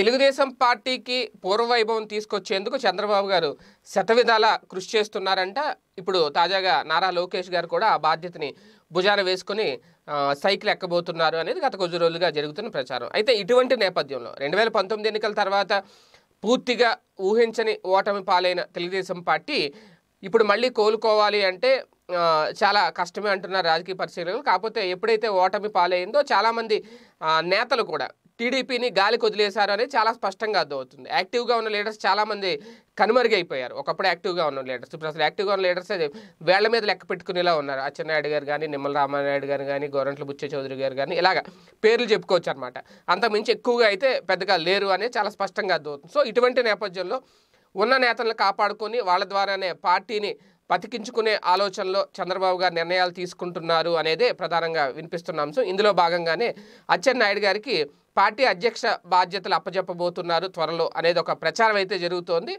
తెలుగుదేశం పార్టీకి పూర్వవైభవం తీసుకొచ్చేందుకు చంద్రబాబు గారు శతవిధాల కృషి చేస్తున్నారంట ఇప్పుడు తాజాగా నారా లోకేష్ గారు కూడా ఆ బాధ్యతని భుజాన వేసుకుని సైకిల్ ఎక్కబోతున్నారు అనేది గత కొద్ది రోజులుగా జరుగుతున్న ప్రచారం అయితే ఇటువంటి నేపథ్యంలో రెండు వేల పంతొమ్మిది ఎన్నికల తర్వాత పూర్తిగా ఊహించని ఓటమి పాలైన తెలుగుదేశం పార్టీ ఇప్పుడు మళ్ళీ కోలుకోవాలి అంటే చాలా కష్టమే అంటున్నారు రాజకీయ పరిశీలకులు కాకపోతే ఎప్పుడైతే ఓటమి పాలైందో చాలామంది నేతలు కూడా టీడీపీని గాలికి వదిలేశారు అనేది చాలా స్పష్టంగా అర్థమవుతుంది యాక్టివ్గా ఉన్న లీడర్స్ చాలామంది కనుమరుగైపోయారు ఒకప్పుడు యాక్టివ్గా ఉన్న లీడర్స్ ఇప్పుడు అసలు యాక్టివ్గా ఉన్న లీడర్స్ వేళ్ల మీద లెక్క పెట్టుకునేలా ఉన్నారు అచ్చెన్నాయుడు గారు కానీ నిమ్మల రామారాయుడు గారు కానీ గోరంట్ల బుచ్చ చౌదరి గారు కానీ ఇలాగ పేర్లు చెప్పుకోవచ్చు అనమాట అంతకుమించి ఎక్కువగా అయితే పెద్దగా లేరు అనేది చాలా స్పష్టంగా అర్థమవుతుంది సో ఇటువంటి నేపథ్యంలో ఉన్న నేతలను కాపాడుకొని వాళ్ళ ద్వారానే పార్టీని బతికించుకునే ఆలోచనలో చంద్రబాబు గారు నిర్ణయాలు తీసుకుంటున్నారు అనేదే ప్రధానంగా వినిపిస్తున్న అంశం ఇందులో భాగంగానే అచ్చెన్నాయుడు గారికి పార్టీ అధ్యక్ష బాధ్యతలు అప్పజెప్పబోతున్నారు త్వరలో అనేది ఒక ప్రచారం అయితే జరుగుతోంది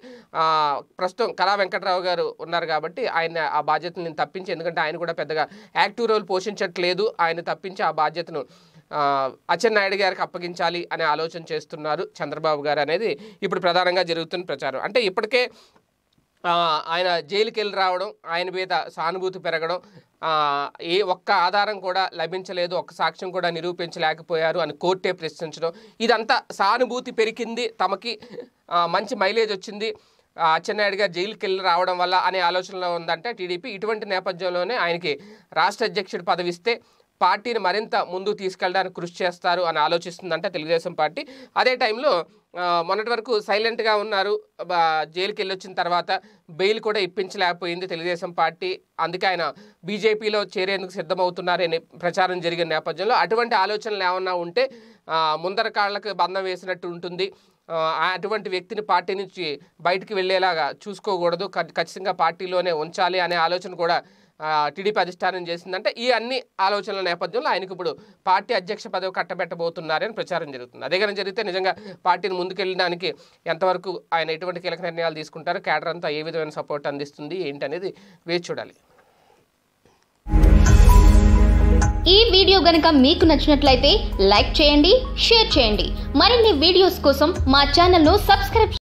ప్రస్తుతం కళా వెంకట్రావు గారు ఉన్నారు కాబట్టి ఆయన ఆ బాధ్యతను నేను తప్పించి ఎందుకంటే ఆయన కూడా పెద్దగా యాక్టివ్ రోల్ పోషించట్లేదు ఆయన తప్పించి ఆ బాధ్యతను అచ్చెన్నాయుడు గారికి అప్పగించాలి అనే ఆలోచన చేస్తున్నారు చంద్రబాబు గారు అనేది ఇప్పుడు ప్రధానంగా జరుగుతున్న ప్రచారం అంటే ఇప్పటికే ఆయన జైలుకి వెళ్ళి రావడం ఆయన మీద సానుభూతి పెరగడం ఏ ఒక్క ఆధారం కూడా లభించలేదు ఒక్క సాక్ష్యం కూడా నిరూపించలేకపోయారు అని కోర్టే ప్రశ్నించడం ఇదంతా సానుభూతి పెరిగింది తమకి మంచి మైలేజ్ వచ్చింది అచ్చెన్నాయుడు గారు జైలుకి వెళ్ళి రావడం వల్ల అనే ఆలోచనలో ఉందంటే టీడీపీ ఇటువంటి నేపథ్యంలోనే ఆయనకి రాష్ట్ర అధ్యక్షుడు పదవిస్తే పార్టీని మరింత ముందుకు తీసుకెళ్ళడానికి కృషి చేస్తారు అని ఆలోచిస్తుందంట తెలుగుదేశం పార్టీ అదే టైంలో మొన్నటి వరకు సైలెంట్గా ఉన్నారు జైలుకి వెళ్ళొచ్చిన తర్వాత బెయిల్ కూడా ఇప్పించలేకపోయింది తెలుగుదేశం పార్టీ అందుకే ఆయన బీజేపీలో చేరేందుకు సిద్ధమవుతున్నారని ప్రచారం జరిగిన నేపథ్యంలో అటువంటి ఆలోచనలు ఏమన్నా ఉంటే ముందర కాళ్ళకు బంధం వేసినట్టు ఉంటుంది అటువంటి వ్యక్తిని పార్టీ నుంచి బయటికి వెళ్ళేలాగా చూసుకోకూడదు ఖచ్చితంగా పార్టీలోనే ఉంచాలి అనే ఆలోచన కూడా టీడీపీ అధిష్టానం చేసిందంటే ఈ అన్ని ఆలోచనల నేపథ్యంలో ఆయనకు ఇప్పుడు పార్టీ అధ్యక్ష పదవి కట్టబెట్టబోతున్నారని ప్రచారం జరుగుతుంది అదే జరిగితే నిజంగా పార్టీని ముందుకెళ్ళడానికి ఎంతవరకు ఆయన ఎటువంటి కీలక నిర్ణయాలు తీసుకుంటారు కేడర్ అంతా ఏ విధమైన సపోర్ట్ అందిస్తుంది ఏంటి అనేది వేచి చూడాలి ఈ వీడియో గనక మీకు నచ్చినట్లయితే లైక్ చేయండి షేర్ చేయండి మరిన్ని వీడియోస్ కోసం మా ఛానల్ను సబ్స్క్రైబ్